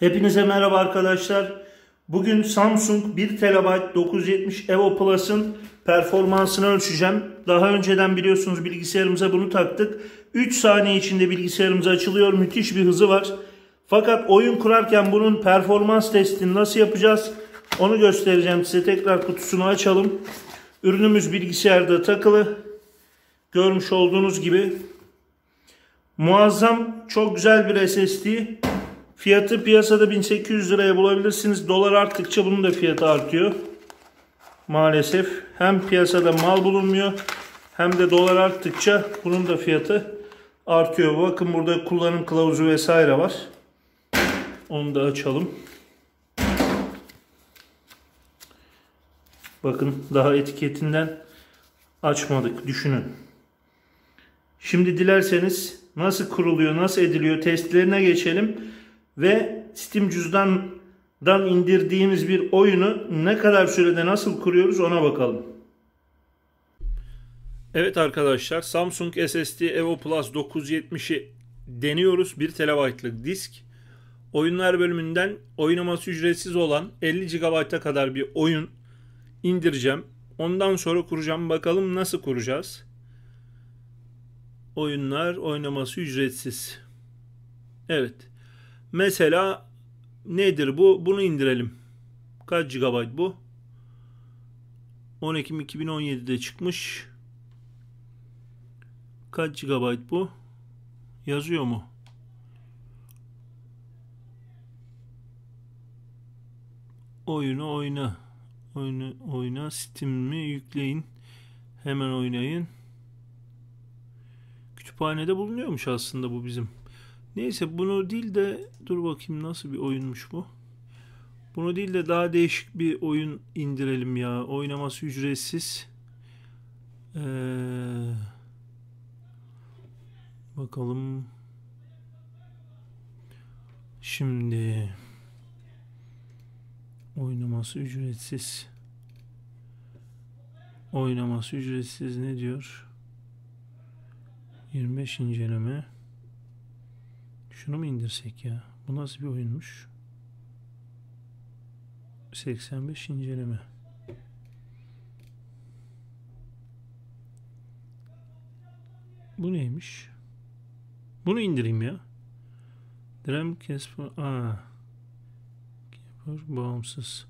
Hepinize merhaba arkadaşlar. Bugün Samsung 1 TB 970 EVO Plus'ın performansını ölçeceğim. Daha önceden biliyorsunuz bilgisayarımıza bunu taktık. 3 saniye içinde bilgisayarımız açılıyor. Müthiş bir hızı var. Fakat oyun kurarken bunun performans testini nasıl yapacağız? Onu göstereceğim size. Tekrar kutusunu açalım. Ürünümüz bilgisayarda takılı. Görmüş olduğunuz gibi. Muazzam çok güzel bir SSD. Fiyatı piyasada 1800 liraya bulabilirsiniz. Dolar arttıkça bunun da fiyatı artıyor. Maalesef hem piyasada mal bulunmuyor hem de dolar arttıkça bunun da fiyatı artıyor. Bakın burada kullanım kılavuzu vesaire var. Onu da açalım. Bakın daha etiketinden açmadık. Düşünün. Şimdi dilerseniz nasıl kuruluyor, nasıl ediliyor testlerine geçelim ve Steam cüzdandan indirdiğimiz bir oyunu ne kadar sürede nasıl kuruyoruz ona bakalım. Evet arkadaşlar Samsung SSD Evo Plus 970'i deniyoruz. 1 TB'lık disk. Oyunlar bölümünden oynaması ücretsiz olan 50 GB'a kadar bir oyun indireceğim. Ondan sonra kuracağım. Bakalım nasıl kuracağız. Oyunlar oynaması ücretsiz. Evet. Mesela nedir bu? Bunu indirelim. Kaç GB bu? 10 Ekim 2017'de çıkmış. Kaç GB bu? Yazıyor mu? Oyunu oyna. Oyunu oyna. Steam'i yükleyin. Hemen oynayın. Kütüphanede bulunuyormuş aslında bu bizim. Neyse bunu değil de dur bakayım nasıl bir oyunmuş bu. Bunu değil de daha değişik bir oyun indirelim ya. Oynaması ücretsiz. Ee, bakalım. Şimdi oynaması ücretsiz. Oynaması ücretsiz ne diyor? 25. inceleme. Şunu mu indirsek ya? Bu nasıl bir oyunmuş? 85 inceleme. Bu neymiş? Bunu indireyim ya. Drem Casper. Aa. Casper bağımsız.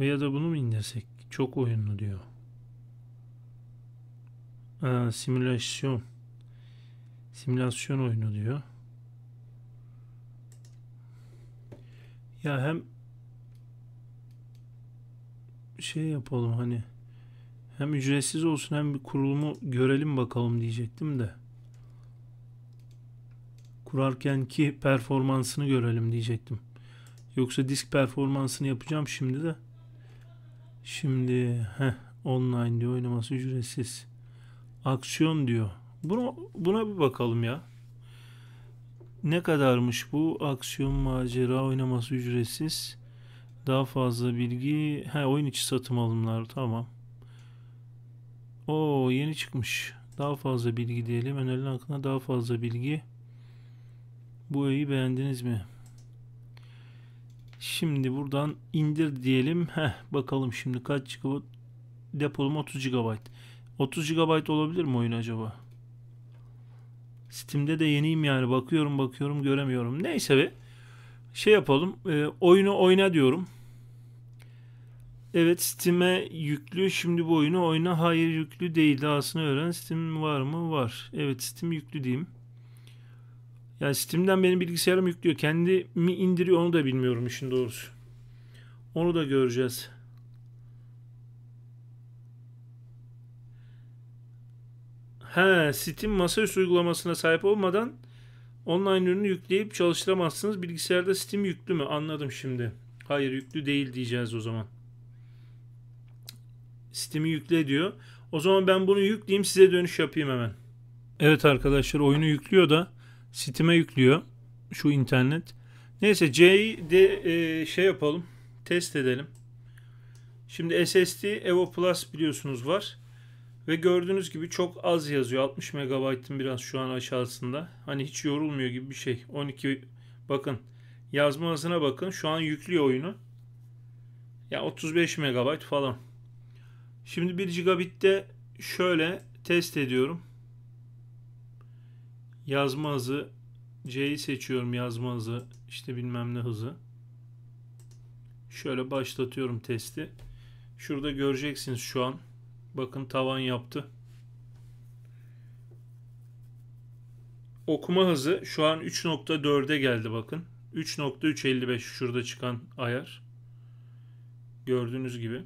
Veya da bunu mu indirsek? Çok oyunlu diyor simülasyon. Simülasyon oyunu diyor. Ya hem şey yapalım hani hem ücretsiz olsun hem bir kurulumu görelim bakalım diyecektim de. Kurarken ki performansını görelim diyecektim. Yoksa disk performansını yapacağım şimdi de. Şimdi heh, online diye oynaması ücretsiz aksiyon diyor. Buna, buna bir bakalım ya. Ne kadarmış bu aksiyon macera oynaması ücretsiz. Daha fazla bilgi. He oyun içi satım alımlar tamam. O yeni çıkmış. Daha fazla bilgi diyelim. Önerilen hakkında daha fazla bilgi. Bu öğeyi beğendiniz mi? Şimdi buradan indir diyelim. Heh, bakalım şimdi kaç GB depolama 30 GB. 30 GB olabilir mi oyun acaba? Steam'de de yeniyim yani. Bakıyorum bakıyorum göremiyorum. Neyse be. Şey yapalım. E, oyunu oyna diyorum. Evet Steam'e yüklü. Şimdi bu oyunu oyna. Hayır yüklü değil. Aslında öğren. Steam var mı? Var. Evet Steam yüklü diyeyim. Yani Steam'den benim bilgisayarım yüklüyor. Kendi mi indiriyor onu da bilmiyorum işin doğrusu. Onu da göreceğiz. He, Steam masaüstü uygulamasına sahip olmadan online ürünü yükleyip çalıştıramazsınız. Bilgisayarda Steam yüklü mü? Anladım şimdi. Hayır yüklü değil diyeceğiz o zaman. Steam'i yükle diyor. O zaman ben bunu yükleyeyim size dönüş yapayım hemen. Evet arkadaşlar oyunu yüklüyor da Steam'e yüklüyor şu internet. Neyse C'yi de e, şey yapalım. Test edelim. Şimdi SSD Evo Plus biliyorsunuz var. Ve gördüğünüz gibi çok az yazıyor. 60 MB'ın biraz şu an aşağısında. Hani hiç yorulmuyor gibi bir şey. 12 bakın yazma hızına bakın. Şu an yüklüyor oyunu. Ya 35 MB falan. Şimdi 1 gigabit'te şöyle test ediyorum. Yazma hızı C'yi seçiyorum yazma hızı işte bilmem ne hızı. Şöyle başlatıyorum testi. Şurada göreceksiniz şu an Bakın tavan yaptı. Okuma hızı şu an 3.4'e geldi bakın. 3.355 şurada çıkan ayar. Gördüğünüz gibi.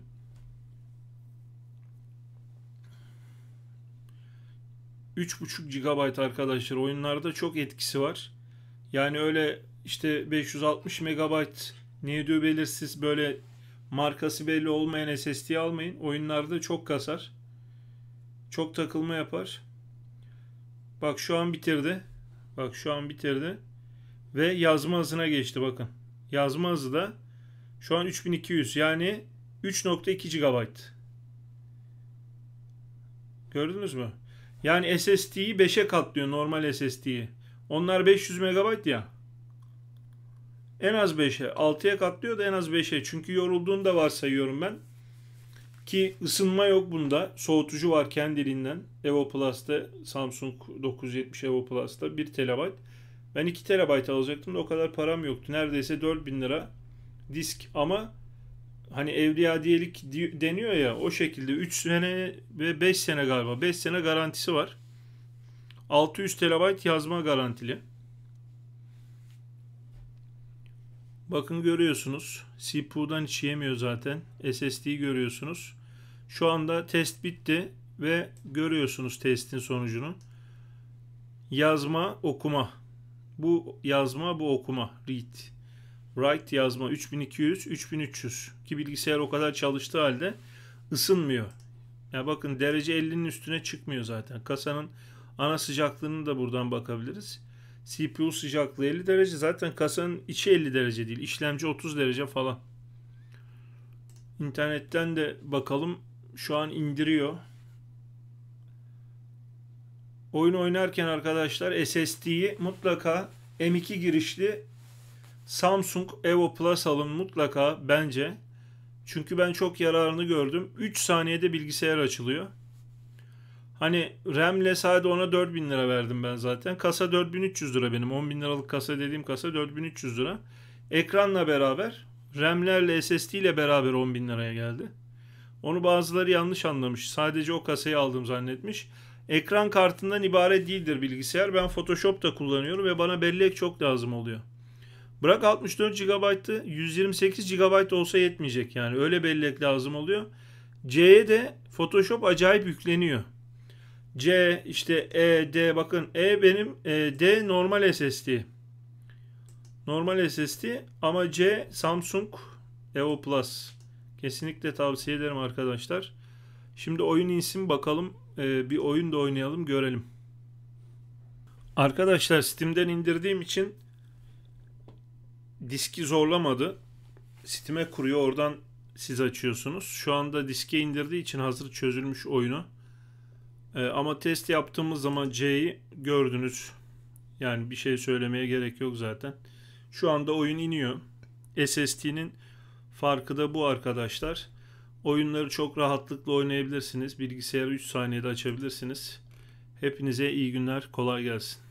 Üç buçuk GB arkadaşlar oyunlarda çok etkisi var. Yani öyle işte 560 MB ne diyor belirsiz böyle Markası belli olmayan SSD almayın. Oyunlarda çok kasar. Çok takılma yapar. Bak şu an bitirdi. Bak şu an bitirdi. Ve yazma hızına geçti bakın. Yazma hızı da şu an 3200 yani 3.2 GB. Gördünüz mü? Yani SSD'yi 5'e katlıyor normal SSD'yi. Onlar 500 MB ya. En az 5'e. 6'ya katlıyor da en az 5'e. Çünkü yorulduğunu da varsayıyorum ben. Ki ısınma yok bunda. Soğutucu var kendiliğinden. Evo Plus'ta Samsung 970 Evo Plus'ta 1 TB. Ben 2 TB alacaktım da o kadar param yoktu. Neredeyse 4000 lira disk ama hani evliyadiyelik deniyor ya o şekilde 3 sene ve 5 sene galiba 5 sene garantisi var. 600 TB yazma garantili. Bakın görüyorsunuz. CPU'dan hiç yemiyor zaten. SSD'yi görüyorsunuz. Şu anda test bitti ve görüyorsunuz testin sonucunu. Yazma, okuma. Bu yazma, bu okuma. Read. Write yazma 3200, 3300 ki bilgisayar o kadar çalıştığı halde ısınmıyor. Ya bakın derece 50'nin üstüne çıkmıyor zaten. Kasanın ana sıcaklığını da buradan bakabiliriz. CPU sıcaklığı 50 derece. Zaten kasanın içi 50 derece değil. İşlemci 30 derece falan. İnternetten de bakalım. Şu an indiriyor. Oyun oynarken arkadaşlar SSD'yi mutlaka M2 girişli Samsung Evo Plus alın mutlaka bence. Çünkü ben çok yararını gördüm. 3 saniyede bilgisayar açılıyor. Hani RAM'le sade ona 4000 lira verdim ben zaten. Kasa 4300 lira benim. 10 bin liralık kasa dediğim kasa 4300 lira. Ekranla beraber RAM'lerle SSD ile beraber 10 bin liraya geldi. Onu bazıları yanlış anlamış. Sadece o kasayı aldım zannetmiş. Ekran kartından ibaret değildir bilgisayar. Ben Photoshop da kullanıyorum ve bana bellek çok lazım oluyor. Bırak 64 GB'ı 128 GB olsa yetmeyecek yani. Öyle bellek lazım oluyor. C'ye de Photoshop acayip yükleniyor. C işte E, D bakın E benim e, D normal SSD. Normal SSD ama C Samsung Evo Plus. Kesinlikle tavsiye ederim arkadaşlar. Şimdi oyun insin bakalım. E, bir oyun da oynayalım görelim. Arkadaşlar Steam'den indirdiğim için diski zorlamadı. Steam'e kuruyor oradan siz açıyorsunuz. Şu anda diske indirdiği için hazır çözülmüş oyunu ee, ama test yaptığımız zaman C'yi gördünüz. Yani bir şey söylemeye gerek yok zaten. Şu anda oyun iniyor. SSD'nin farkı da bu arkadaşlar. Oyunları çok rahatlıkla oynayabilirsiniz. Bilgisayarı 3 saniyede açabilirsiniz. Hepinize iyi günler, kolay gelsin.